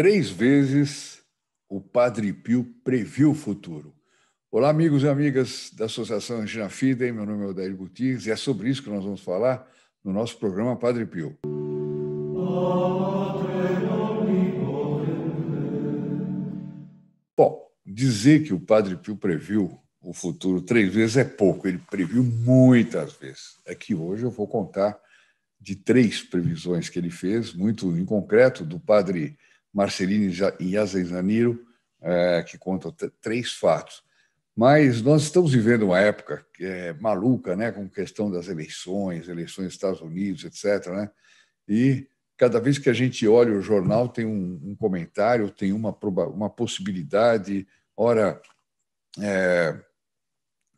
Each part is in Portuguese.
três vezes o Padre Pio previu o futuro. Olá, amigos e amigas da Associação Regina Fidem, meu nome é Odair Gutierrez e é sobre isso que nós vamos falar no nosso programa Padre Pio. Bom, dizer que o Padre Pio previu o futuro três vezes é pouco, ele previu muitas vezes. É que hoje eu vou contar de três previsões que ele fez, muito em concreto, do padre Marcelino e Yazenzaniro, é, que contam três fatos. Mas nós estamos vivendo uma época que é maluca, né, com questão das eleições, eleições dos Estados Unidos, etc. Né? E cada vez que a gente olha o jornal, tem um, um comentário, tem uma, uma possibilidade, ora, é,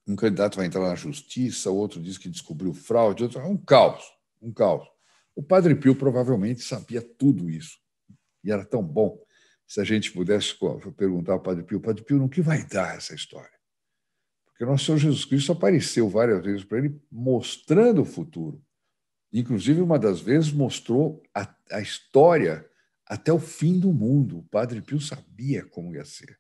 um candidato vai entrar na justiça, outro diz que descobriu fraude, outro, é um caos, um caos. O Padre Pio provavelmente sabia tudo isso. E era tão bom se a gente pudesse perguntar ao Padre Pio, Padre Pio, no que vai dar essa história? Porque nosso Senhor Jesus Cristo apareceu várias vezes para ele, mostrando o futuro. Inclusive, uma das vezes mostrou a, a história até o fim do mundo. O Padre Pio sabia como ia ser.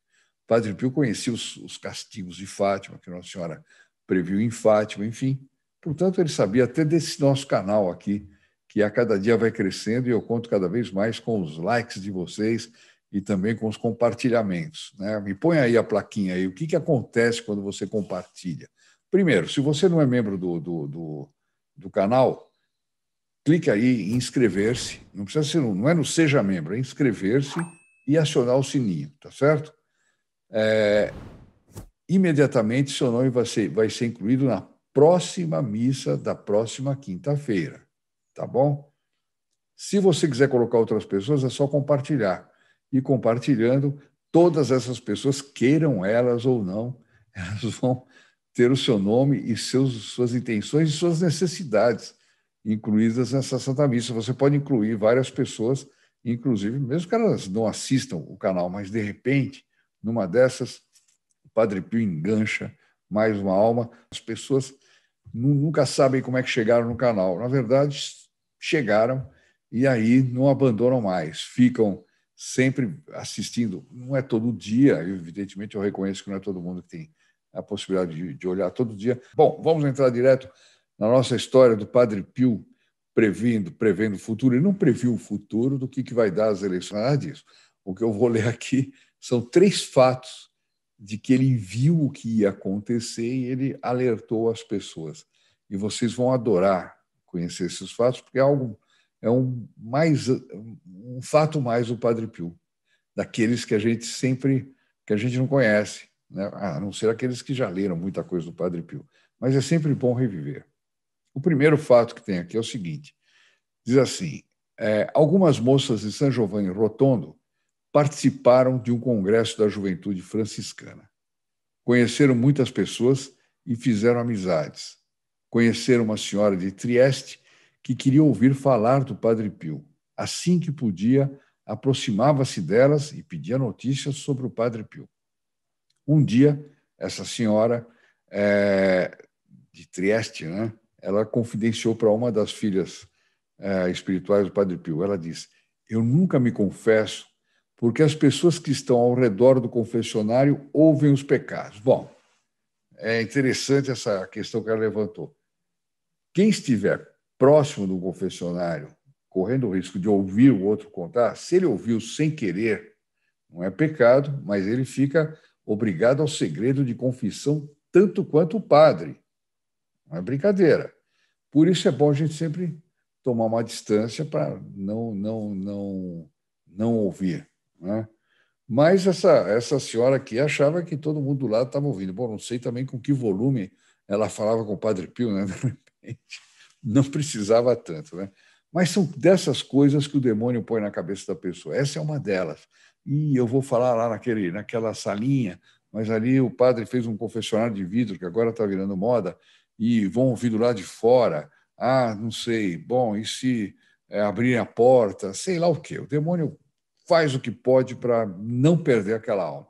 O Padre Pio conhecia os, os castigos de Fátima, que Nossa Senhora previu em Fátima, enfim. Portanto, ele sabia até desse nosso canal aqui, que a cada dia vai crescendo e eu conto cada vez mais com os likes de vocês e também com os compartilhamentos. Né? Me põe aí a plaquinha aí, o que, que acontece quando você compartilha? Primeiro, se você não é membro do, do, do, do canal, clique aí em inscrever-se. Não precisa ser, não é no seja membro, é inscrever-se e acionar o sininho, tá certo? É, imediatamente seu nome vai ser, vai ser incluído na próxima missa da próxima quinta-feira tá bom? Se você quiser colocar outras pessoas, é só compartilhar. E compartilhando, todas essas pessoas, queiram elas ou não, elas vão ter o seu nome e seus, suas intenções e suas necessidades incluídas nessa Santa Missa. Você pode incluir várias pessoas, inclusive, mesmo que elas não assistam o canal, mas de repente, numa dessas, o Padre Pio engancha mais uma alma. As pessoas nunca sabem como é que chegaram no canal. Na verdade, chegaram e aí não abandonam mais, ficam sempre assistindo. Não é todo dia, evidentemente eu reconheço que não é todo mundo que tem a possibilidade de, de olhar todo dia. Bom, vamos entrar direto na nossa história do Padre Pio previndo, prevendo o futuro. Ele não previu o futuro do que, que vai dar as eleições, nada disso. O que eu vou ler aqui são três fatos de que ele viu o que ia acontecer e ele alertou as pessoas. E vocês vão adorar conhecer esses fatos, porque é algo é um mais um fato mais o Padre Pio, daqueles que a gente sempre que a gente não conhece, né? a não ser aqueles que já leram muita coisa do Padre Pio. Mas é sempre bom reviver. O primeiro fato que tem aqui é o seguinte: diz assim, é, algumas moças de São Giovanni Rotondo participaram de um congresso da juventude franciscana. Conheceram muitas pessoas e fizeram amizades conhecer uma senhora de Trieste que queria ouvir falar do Padre Pio. Assim que podia, aproximava-se delas e pedia notícias sobre o Padre Pio. Um dia, essa senhora é, de Trieste, né, ela confidenciou para uma das filhas é, espirituais do Padre Pio. Ela disse: Eu nunca me confesso porque as pessoas que estão ao redor do confessionário ouvem os pecados. Bom, é interessante essa questão que ela levantou. Quem estiver próximo do confessionário, correndo o risco de ouvir o outro contar, se ele ouviu sem querer, não é pecado, mas ele fica obrigado ao segredo de confissão tanto quanto o padre. Não é brincadeira. Por isso é bom a gente sempre tomar uma distância para não não não não ouvir, né? Mas essa essa senhora aqui achava que todo mundo do lado estava ouvindo. Bom, não sei também com que volume ela falava com o Padre Pio, né? Não precisava tanto, né? Mas são dessas coisas que o demônio põe na cabeça da pessoa. Essa é uma delas. E eu vou falar lá naquele, naquela salinha, mas ali o padre fez um confessionário de vidro, que agora está virando moda, e vão ouvir do lado de fora. Ah, não sei, bom, e se é, eh, abrir a porta? Sei lá o quê. O demônio faz o que pode para não perder aquela alma.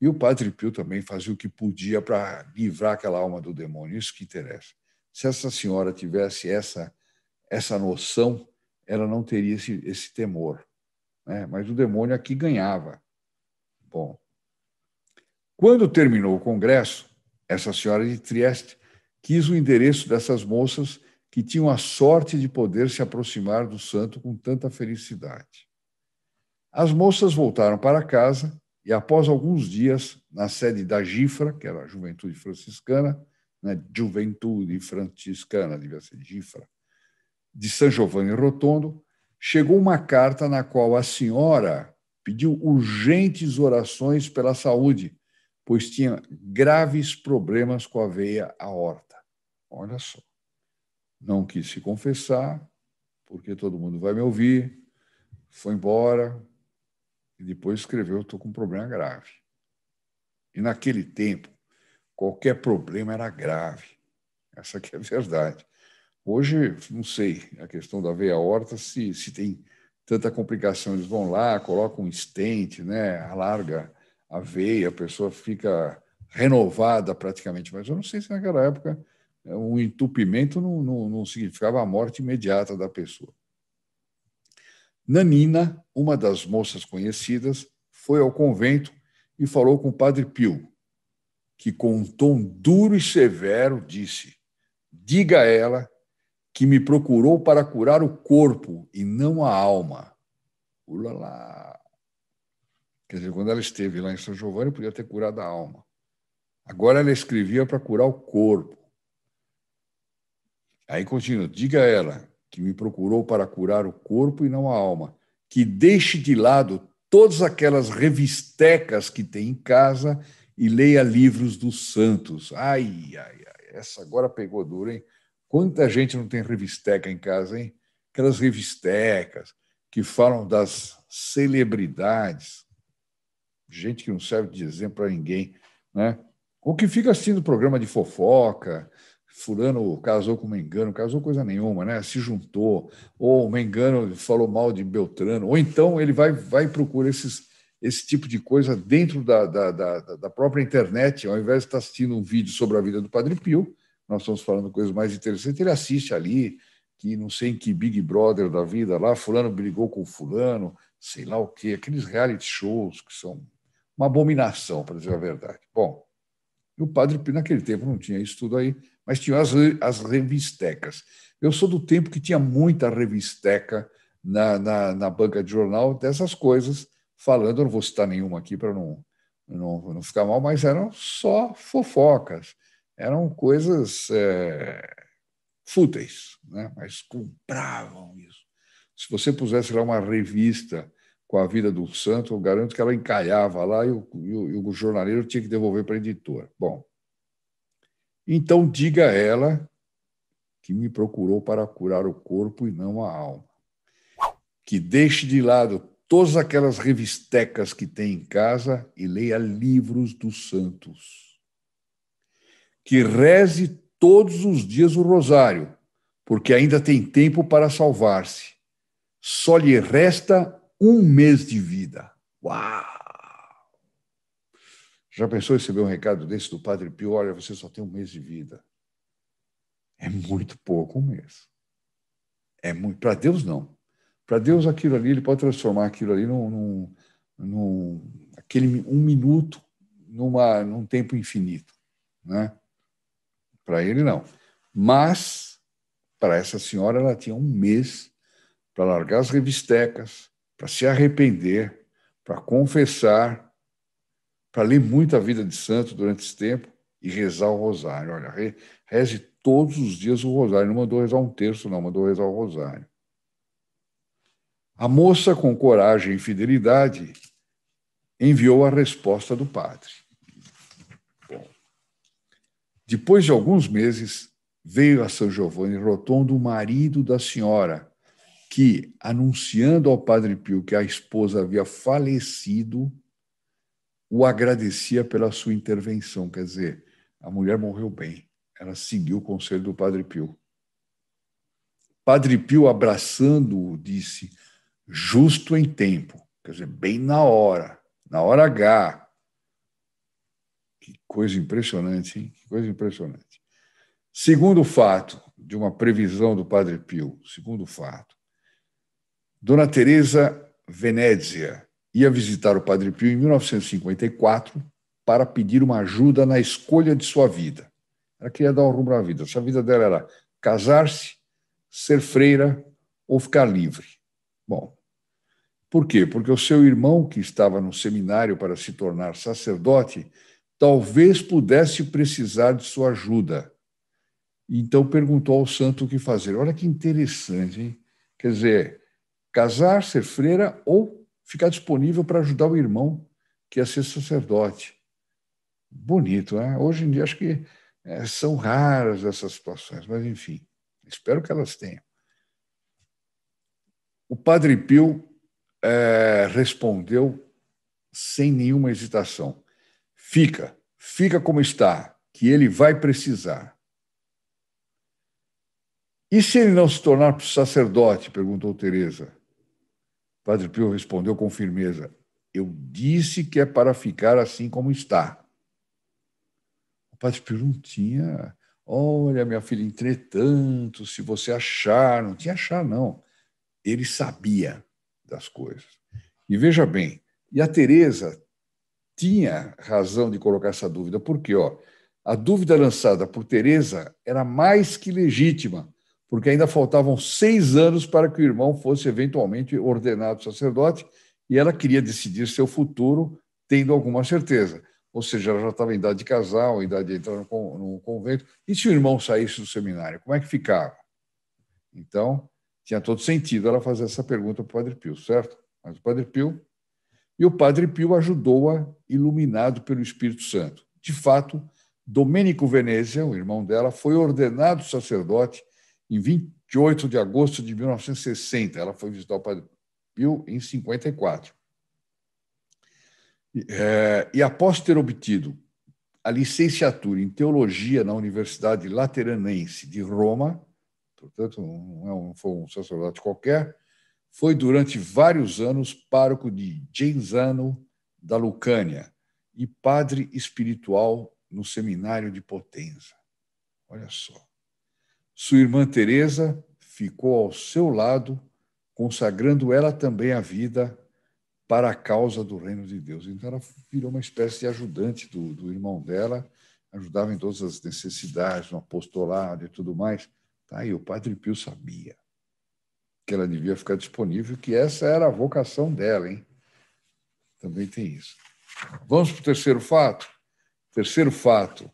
E o padre Pio também fazia o que podia para livrar aquela alma do demônio, isso que interessa. Se essa senhora tivesse essa essa noção, ela não teria esse, esse temor. Né? Mas o demônio aqui ganhava. Bom, quando terminou o congresso, essa senhora de Trieste quis o endereço dessas moças que tinham a sorte de poder se aproximar do santo com tanta felicidade. As moças voltaram para casa e, após alguns dias, na sede da Gifra, que era a juventude franciscana, né, Juventude Franciscana, devia ser Gifra, de São Giovanni Rotondo, chegou uma carta na qual a senhora pediu urgentes orações pela saúde, pois tinha graves problemas com a veia aorta. Olha só. Não quis se confessar, porque todo mundo vai me ouvir, foi embora, e depois escreveu: estou com um problema grave. E naquele tempo, qualquer problema era grave. Essa que é a verdade. Hoje, não sei, a questão da veia orta se, se tem tanta complicação, eles vão lá, colocam um stent, né, alarga a veia, a pessoa fica renovada praticamente. Mas eu não sei se naquela época eh, um entupimento não, não, não significava a morte imediata da pessoa. Nanina, uma das moças conhecidas, foi ao convento e falou com o padre Pio, que com um tom duro e severo disse: Diga a ela que me procurou para curar o corpo e não a alma. Ulala! Quer dizer, quando ela esteve lá em São Giovanni, podia ter curado a alma. Agora ela escrevia para curar o corpo. Aí continua: Diga a ela que me procurou para curar o corpo e não a alma, que deixe de lado todas aquelas revistecas que tem em casa e leia livros dos santos. Ai, ai, ai, essa agora pegou duro, hein? Quanta gente não tem revisteca em casa, hein? Aquelas revistecas que falam das celebridades, gente que não serve de exemplo para ninguém, né? Ou que fica assistindo programa de fofoca, fulano casou com Mengano, casou coisa nenhuma, né? Se juntou, ou Mengano falou mal de Beltrano, ou então ele vai vai procurar esses esse tipo de coisa dentro da, da, da, da, própria internet, ao invés de estar assistindo um vídeo sobre a vida do Padre Pio, nós estamos falando coisas mais interessantes, ele assiste ali, que não sei em que Big Brother da vida lá, fulano brigou com fulano, sei lá o quê, aqueles reality shows que são uma abominação, para dizer a verdade. Bom, e o Padre Pio naquele tempo não tinha isso tudo aí, mas tinha as, as revistecas. Eu sou do tempo que tinha muita revisteca na, na, na banca de jornal dessas coisas, falando, não vou citar nenhuma aqui para não, não, não ficar mal, mas eram só fofocas, eram coisas é, fúteis, né? mas compravam isso. Se você pusesse lá uma revista com a vida do santo, eu garanto que ela encalhava lá e o, e o, e o jornaleiro tinha que devolver para a editora. Bom, então diga a ela que me procurou para curar o corpo e não a alma. Que deixe de lado todas aquelas revistecas que tem em casa e leia livros dos santos. Que reze todos os dias o rosário, porque ainda tem tempo para salvar-se. Só lhe resta um mês de vida. Uau! Já pensou em receber um recado desse do Padre Pio? Olha, você só tem um mês de vida. É muito pouco um mês. É muito. Para Deus, não. Para Deus, aquilo ali, ele pode transformar aquilo ali num, num, num aquele um minuto numa, num tempo infinito. Né? Para ele, não. Mas, para essa senhora, ela tinha um mês para largar as revistecas, para se arrepender, para confessar, para ler muito a vida de santo durante esse tempo e rezar o rosário. Olha, reze todos os dias o rosário. Não mandou rezar um terço, não, mandou rezar o rosário. A moça, com coragem e fidelidade, enviou a resposta do padre. Bom, depois de alguns meses, veio a São Giovanni Rotondo o marido da senhora, que, anunciando ao padre Pio que a esposa havia falecido, o agradecia pela sua intervenção. Quer dizer, a mulher morreu bem, ela seguiu o conselho do padre Pio. Padre Pio, abraçando-o, disse: justo em tempo, quer dizer, bem na hora, na hora H. Que coisa impressionante, hein? Que coisa impressionante. Segundo fato de uma previsão do Padre Pio, segundo fato, Dona Teresa Venezia ia visitar o Padre Pio em 1954 para pedir uma ajuda na escolha de sua vida. Ela queria dar um rumo à vida. A vida dela era casar-se, ser freira ou ficar livre. Bom, por quê? Porque o seu irmão, que estava no seminário para se tornar sacerdote, talvez pudesse precisar de sua ajuda. Então perguntou ao santo o que fazer. Olha que interessante, hein? Quer dizer, casar, ser freira ou ficar disponível para ajudar o irmão que ia ser sacerdote. Bonito, né? Hoje em dia acho que é, são raras essas situações, mas enfim, espero que elas tenham. O Padre Pio é, respondeu sem nenhuma hesitação: fica, fica como está, que ele vai precisar. E se ele não se tornar sacerdote? perguntou Teresa. Padre Pio respondeu com firmeza: Eu disse que é para ficar assim como está. O Padre Pio não tinha. Olha, minha filha, entretanto, se você achar, não tinha achar, não. Ele sabia das coisas. E veja bem, e a Teresa tinha razão de colocar essa dúvida, porque ó, a dúvida lançada por Teresa era mais que legítima, porque ainda faltavam seis anos para que o irmão fosse eventualmente ordenado sacerdote e ela queria decidir seu futuro tendo alguma certeza. Ou seja, ela já estava em idade de casal, em idade de entrar no, no convento. E se o irmão saísse do seminário, como é que ficava? Então, tinha todo sentido ela fazer essa pergunta para o Padre Pio, certo? Mas o Padre Pio. E o Padre Pio ajudou-a, iluminado pelo Espírito Santo. De fato, Domênico Venezia, o irmão dela, foi ordenado sacerdote em 28 de agosto de 1960. Ela foi visitar o Padre Pio em 54. É, e após ter obtido a licenciatura em teologia na Universidade Lateranense de Roma, portanto, não é foi um sacerdote qualquer, foi durante vários anos pároco de Genzano da Lucânia e padre espiritual no seminário de Potenza. Olha só. Sua irmã Teresa ficou ao seu lado, consagrando ela também a vida para a causa do reino de Deus. Então ela virou uma espécie de ajudante do, do irmão dela, ajudava em todas as necessidades, no apostolado e tudo mais. Tá? E o Padre Pio sabia que ela devia ficar disponível, que essa era a vocação dela, hein? Também tem isso. Vamos para o terceiro fato? Terceiro fato.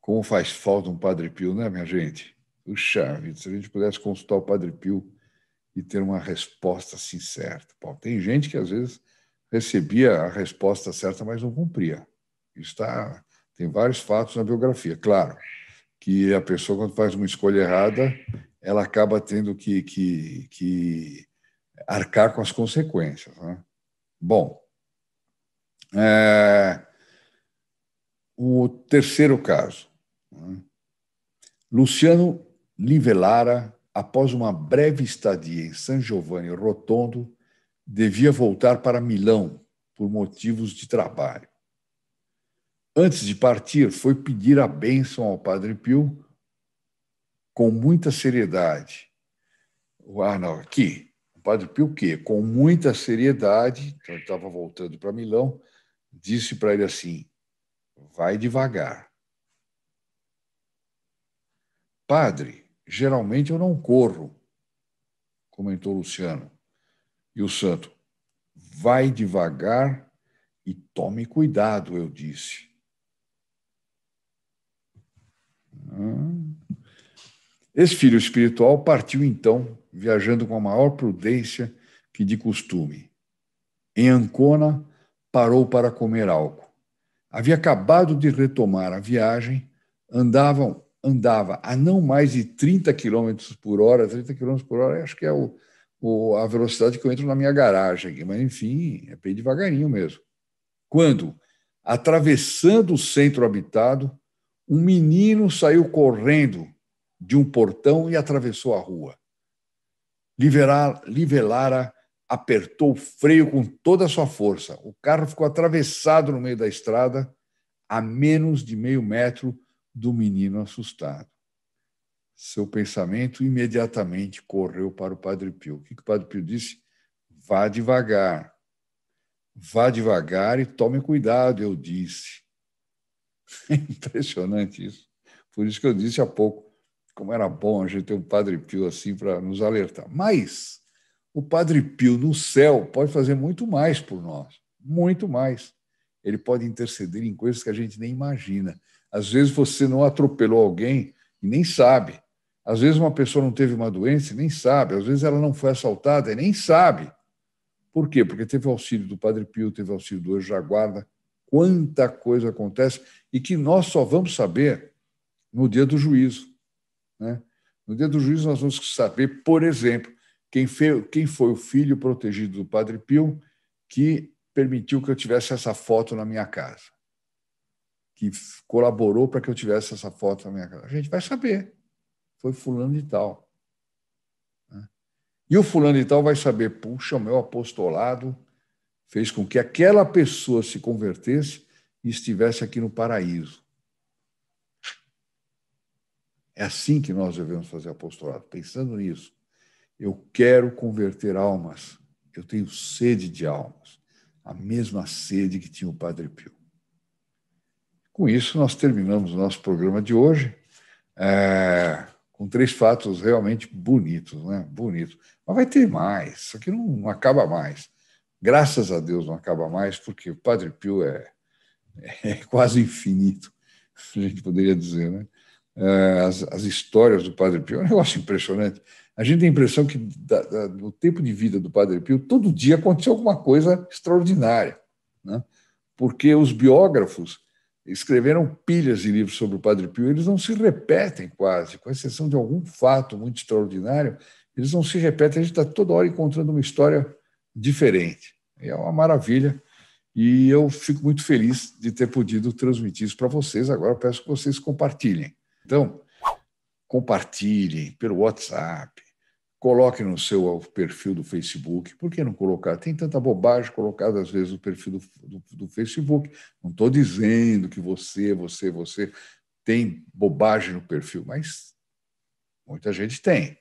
Como faz falta um Padre Pio, né, minha gente? Puxa se a gente pudesse consultar o Padre Pio e ter uma resposta assim certa. Bom, tem gente que às vezes recebia a resposta certa, mas não cumpria. Está, tem vários fatos na biografia, claro que a pessoa, quando faz uma escolha errada, ela acaba tendo que, que, que arcar com as consequências. Né? Bom, é, o terceiro caso. Né? Luciano Livelara, após uma breve estadia em San Giovanni Rotondo, devia voltar para Milão por motivos de trabalho antes de partir, foi pedir a bênção ao Padre Pio com muita seriedade. O Arnaldo, aqui, o Padre Pio, que com muita seriedade, então ele estava voltando para Milão, disse para ele assim: vai devagar. Padre, geralmente eu não corro, comentou Luciano. E o santo, vai devagar e tome cuidado, eu disse. Hum. Esse filho espiritual partiu então, viajando com a maior prudência que de costume. Em Ancona, parou para comer algo. Havia acabado de retomar a viagem, andavam, andava a não mais de 30 km por hora, 30 km por hora acho que é o, o, a velocidade que eu entro na minha garagem, mas enfim, é bem devagarinho mesmo. Quando, atravessando o centro habitado, um menino saiu correndo de um portão e atravessou a rua. Livelara apertou o freio com toda a sua força. O carro ficou atravessado no meio da estrada, a menos de meio metro do menino assustado. Seu pensamento imediatamente correu para o Padre Pio. O que o Padre Pio disse? Vá devagar. Vá devagar e tome cuidado, eu disse. É impressionante isso. Por isso que eu disse há pouco como era bom a gente ter um Padre Pio assim para nos alertar. Mas o Padre Pio no céu pode fazer muito mais por nós, muito mais. Ele pode interceder em coisas que a gente nem imagina. Às vezes você não atropelou alguém e nem sabe. Às vezes uma pessoa não teve uma doença e nem sabe. Às vezes ela não foi assaltada e nem sabe. Por quê? Porque teve o auxílio do Padre Pio, teve o auxílio do Anjo da Guarda, quanta coisa acontece e que nós só vamos saber no dia do juízo. Né? No dia do juízo, nós vamos saber, por exemplo, quem, quem foi o filho protegido do Padre Pio que permitiu que eu tivesse essa foto na minha casa, que colaborou para que eu tivesse essa foto na minha casa. A gente vai saber. Foi fulano de tal. Né? E o fulano de tal vai saber, puxa, o meu apostolado fez com que aquela pessoa se convertesse e estivesse aqui no paraíso. É assim que nós devemos fazer apostolado, pensando nisso. Eu quero converter almas, eu tenho sede de almas, a mesma sede que tinha o Padre Pio. Com isso, nós terminamos o nosso programa de hoje. É com três fatos realmente bonitos, né? Bonito. Mas vai ter mais, isso aqui não acaba mais. Graças a Deus não acaba mais, porque o Padre Pio é, é quase infinito, a gente poderia dizer. Né? Ah, as, as histórias do Padre Pio é um negócio impressionante. A gente tem a impressão que, da, da, no tempo de vida do Padre Pio, todo dia aconteceu alguma coisa extraordinária, né? porque os biógrafos escreveram pilhas de livros sobre o Padre Pio, eles não se repetem quase, com exceção de algum fato muito extraordinário, eles não se repetem. A gente está toda hora encontrando uma história diferente. É uma maravilha e eu fico muito feliz de ter podido transmitir isso para vocês. Agora peço que vocês compartilhem. Então, compartilhem pelo WhatsApp, coloque no seu perfil do Facebook. Por que não colocar? Tem tanta bobagem colocada às vezes no perfil do, do, do Facebook. Não estou dizendo que você, você, você tem bobagem no perfil, mas muita gente tem.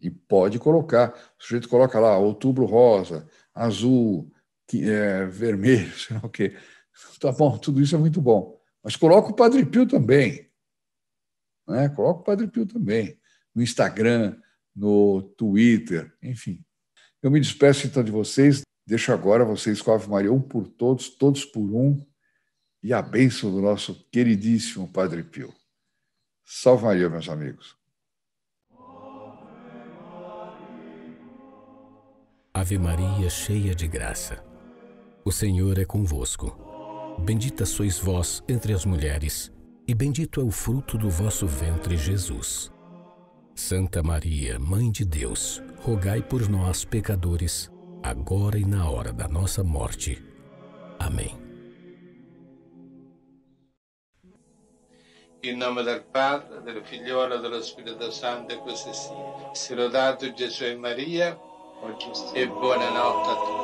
E pode colocar. O sujeito coloca lá outubro rosa, azul, que, é, vermelho, sei lá o quê. Tá bom, tudo isso é muito bom. Mas coloca o Padre Pio também. Né? Coloca o Padre Pio também. No Instagram, no Twitter, enfim. Eu me despeço então de vocês. Deixo agora vocês com a Ave Maria, um por todos, todos por um, e a bênção do nosso queridíssimo Padre Pio. Salve Maria, meus amigos. Ave Maria, cheia de graça. O Senhor é convosco. Bendita sois vós entre as mulheres, e bendito é o fruto do vosso ventre, Jesus. Santa Maria, Mãe de Deus, rogai por nós, pecadores, agora e na hora da nossa morte. Amém. Em nome do Padre, do Filho e do Espírito Santo, così Se Sì. dado Jesus e Maria It burning out